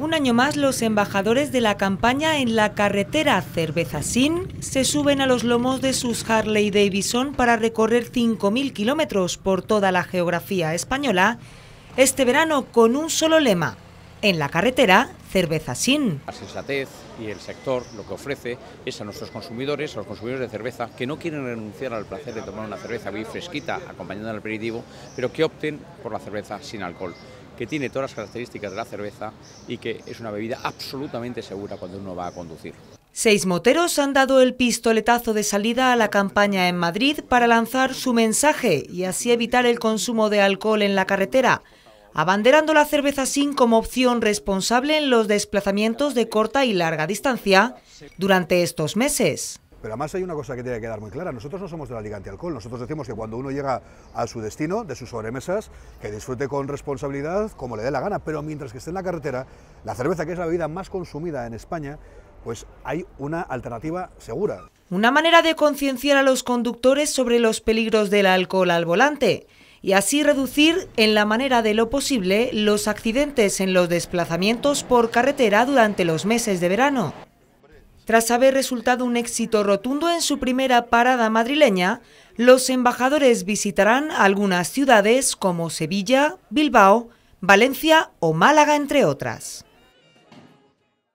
Un año más, los embajadores de la campaña en la carretera Cerveza Sin se suben a los lomos de sus Harley Davidson para recorrer 5.000 kilómetros por toda la geografía española este verano con un solo lema. En la carretera, cerveza sin. La sensatez y el sector lo que ofrece es a nuestros consumidores, a los consumidores de cerveza, que no quieren renunciar al placer de tomar una cerveza muy fresquita acompañada del aperitivo, pero que opten por la cerveza sin alcohol que tiene todas las características de la cerveza y que es una bebida absolutamente segura cuando uno va a conducir. Seis moteros han dado el pistoletazo de salida a la campaña en Madrid para lanzar su mensaje y así evitar el consumo de alcohol en la carretera, abanderando la cerveza sin como opción responsable en los desplazamientos de corta y larga distancia durante estos meses. Pero además hay una cosa que tiene que quedar muy clara, nosotros no somos de la Liga alcohol. nosotros decimos que cuando uno llega a su destino, de sus sobremesas, que disfrute con responsabilidad, como le dé la gana, pero mientras que esté en la carretera, la cerveza, que es la bebida más consumida en España, pues hay una alternativa segura. Una manera de concienciar a los conductores sobre los peligros del alcohol al volante y así reducir en la manera de lo posible los accidentes en los desplazamientos por carretera durante los meses de verano. Tras haber resultado un éxito rotundo en su primera parada madrileña, los embajadores visitarán algunas ciudades como Sevilla, Bilbao, Valencia o Málaga, entre otras.